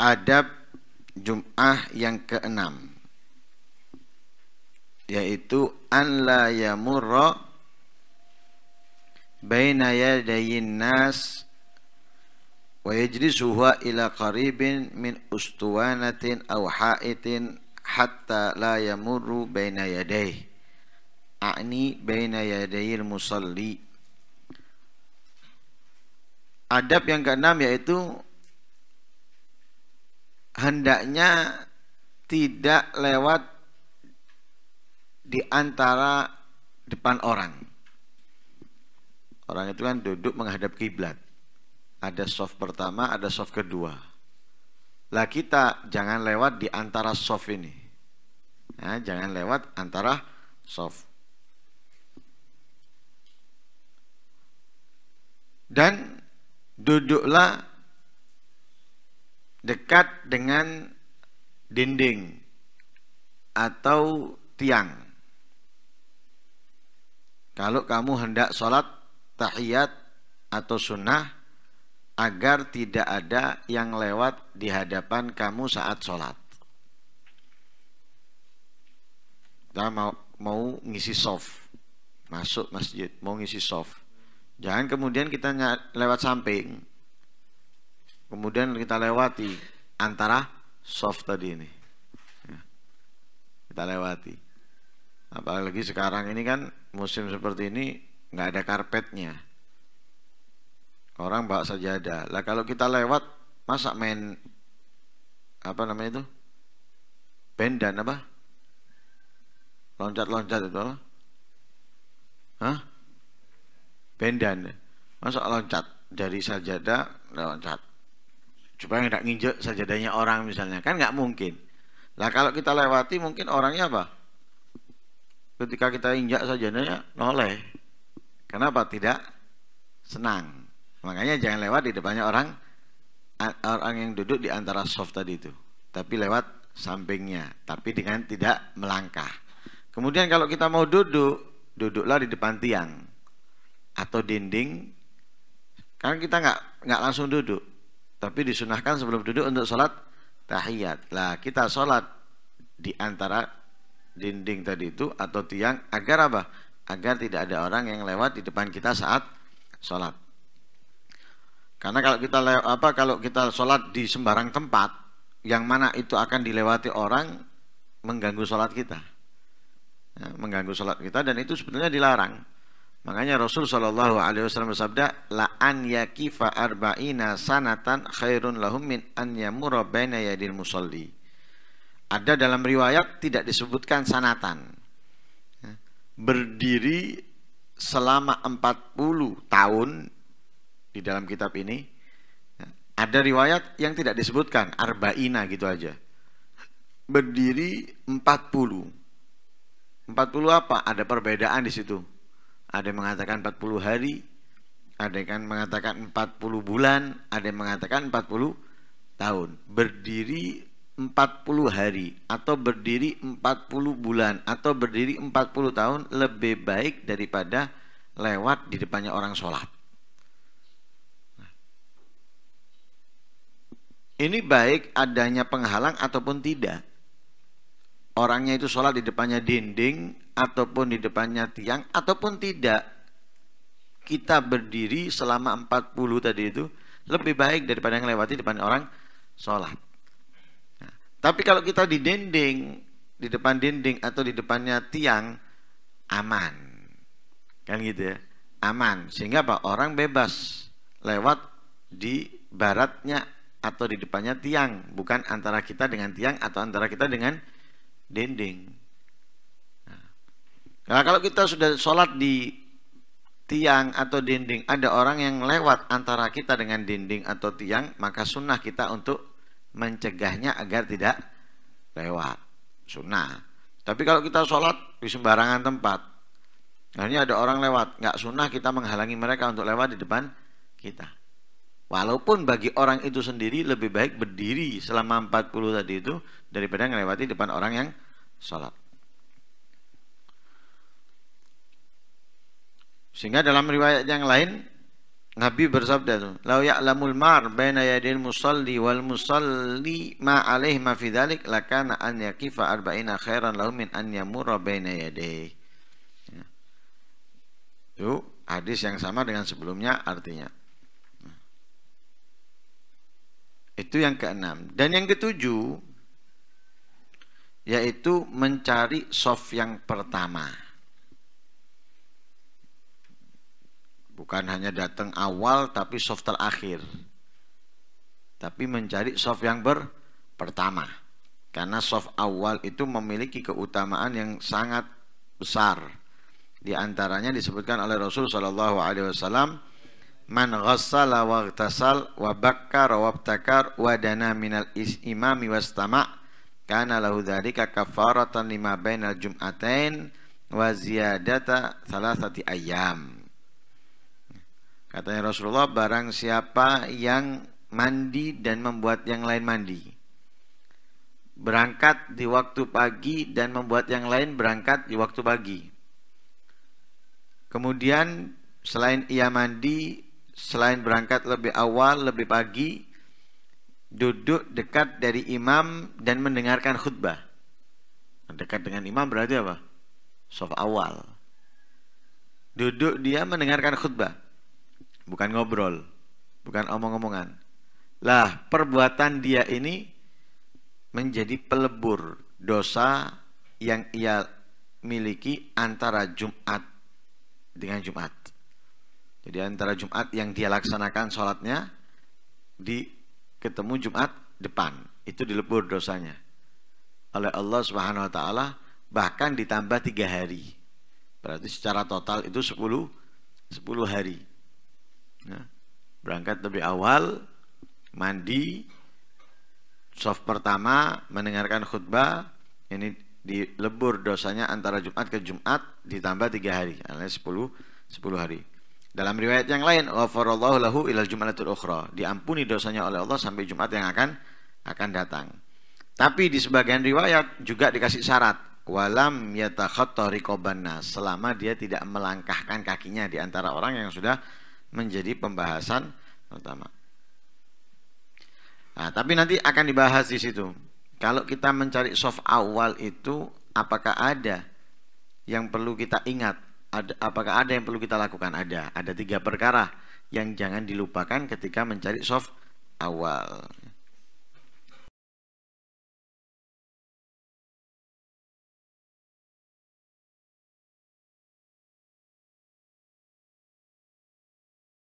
adab Jum'ah yang keenam yaitu an la yamurra baina yadayin nas wa yajlisuha ila qaribin min ustuwanatin aw ha'itin hatta la yamurru baina yadayhi a'ni baina yadayil musalli adab yang keenam yaitu hendaknya tidak lewat di antara depan orang. Orang itu kan duduk menghadap kiblat. Ada soft pertama, ada soft kedua. Lah kita jangan lewat di antara soft ini. Nah, jangan lewat antara soft. Dan duduklah dekat dengan dinding atau tiang. Kalau kamu hendak sholat tahiyat atau sunnah agar tidak ada yang lewat di hadapan kamu saat sholat. Kita mau, mau ngisi soft, masuk masjid, mau ngisi soft. Jangan kemudian kita lewat samping. Kemudian kita lewati antara soft tadi ini. Ya. Kita lewati. Apalagi sekarang ini kan musim seperti ini nggak ada karpetnya. Orang bawa sajadah. Lah kalau kita lewat masa main apa namanya itu? Bendan apa? Loncat-loncat itu apa? Hah? Bendan. Masa loncat dari sajadah loncat coba yang tidak nginjek sajadahnya orang misalnya kan nggak mungkin lah kalau kita lewati mungkin orangnya apa ketika kita injak sajadahnya noleh kenapa tidak senang makanya jangan lewat di depannya orang orang yang duduk di antara soft tadi itu tapi lewat sampingnya tapi dengan tidak melangkah kemudian kalau kita mau duduk duduklah di depan tiang atau dinding Karena kita nggak nggak langsung duduk tapi disunahkan sebelum duduk untuk sholat tahiyat. Lah kita sholat di antara dinding tadi itu atau tiang agar apa? Agar tidak ada orang yang lewat di depan kita saat sholat. Karena kalau kita apa kalau kita sholat di sembarang tempat yang mana itu akan dilewati orang mengganggu sholat kita, ya, mengganggu sholat kita dan itu sebenarnya dilarang. Makanya Rasul Shallallahu Alaihi Wasallam bersabda, la an yakifa arba'ina sanatan khairun lahum min an yamura baina yadil musalli. Ada dalam riwayat tidak disebutkan sanatan. Ya. Berdiri selama 40 tahun di dalam kitab ini ya. ada riwayat yang tidak disebutkan arba'ina gitu aja. Berdiri 40. 40 apa? Ada perbedaan di situ ada yang mengatakan 40 hari, ada yang kan mengatakan 40 bulan, ada yang mengatakan 40 tahun. Berdiri 40 hari atau berdiri 40 bulan atau berdiri 40 tahun lebih baik daripada lewat di depannya orang sholat. Nah, ini baik adanya penghalang ataupun tidak orangnya itu sholat di depannya dinding ataupun di depannya tiang ataupun tidak kita berdiri selama 40 tadi itu lebih baik daripada yang lewati depan orang sholat nah, tapi kalau kita di dinding di depan dinding atau di depannya tiang aman kan gitu ya aman sehingga apa orang bebas lewat di baratnya atau di depannya tiang bukan antara kita dengan tiang atau antara kita dengan dinding. Nah, nah, kalau kita sudah sholat di tiang atau dinding, ada orang yang lewat antara kita dengan dinding atau tiang, maka sunnah kita untuk mencegahnya agar tidak lewat. Sunnah. Tapi kalau kita sholat di sembarangan tempat, akhirnya ada orang lewat, nggak sunnah kita menghalangi mereka untuk lewat di depan kita. Walaupun bagi orang itu sendiri lebih baik berdiri selama 40 tadi itu daripada melewati depan orang yang sholat. Sehingga dalam riwayat yang lain Nabi bersabda itu, "Lau ya'lamul mar baina yadil musalli wal musalli ma alaih ma fi dzalik lakana an yaqifa arba'ina khairan lahu min an yamurra baina yadayhi." Ya. Itu hadis yang sama dengan sebelumnya artinya. Itu yang keenam. Dan yang ketujuh, yaitu mencari soft yang pertama. Bukan hanya datang awal tapi soft terakhir. Tapi mencari soft yang ber pertama. Karena soft awal itu memiliki keutamaan yang sangat besar. Di antaranya disebutkan oleh Rasul Shallallahu Alaihi Wasallam man ghassala wa ghtasal wa bakkara wa abtakar wa dana minal imami wastama' kana lahu dharika kafaratan lima bainal jum'atain wa ziyadata thalathati ayam. katanya Rasulullah barang siapa yang mandi dan membuat yang lain mandi berangkat di waktu pagi dan membuat yang lain berangkat di waktu pagi kemudian selain ia mandi selain berangkat lebih awal, lebih pagi, duduk dekat dari imam dan mendengarkan khutbah. Dekat dengan imam berarti apa? Sof awal. Duduk dia mendengarkan khutbah. Bukan ngobrol, bukan omong-omongan. Lah, perbuatan dia ini menjadi pelebur dosa yang ia miliki antara Jumat dengan Jumat. Jadi antara Jumat yang dia laksanakan sholatnya di ketemu Jumat depan itu dilebur dosanya oleh Allah Subhanahu Wa Taala bahkan ditambah tiga hari berarti secara total itu 10 sepuluh hari ya. berangkat lebih awal mandi soft pertama mendengarkan khutbah ini dilebur dosanya antara Jumat ke Jumat ditambah tiga hari, alias sepuluh 10 hari. Dalam riwayat yang lain, lahu ilal jum'atul ukhra. Diampuni dosanya oleh Allah sampai Jumat yang akan akan datang. Tapi di sebagian riwayat juga dikasih syarat walam selama dia tidak melangkahkan kakinya di antara orang yang sudah menjadi pembahasan utama. Nah, tapi nanti akan dibahas di situ. Kalau kita mencari soft awal itu apakah ada yang perlu kita ingat ada, apakah ada yang perlu kita lakukan? Ada. Ada tiga perkara yang jangan dilupakan ketika mencari soft awal.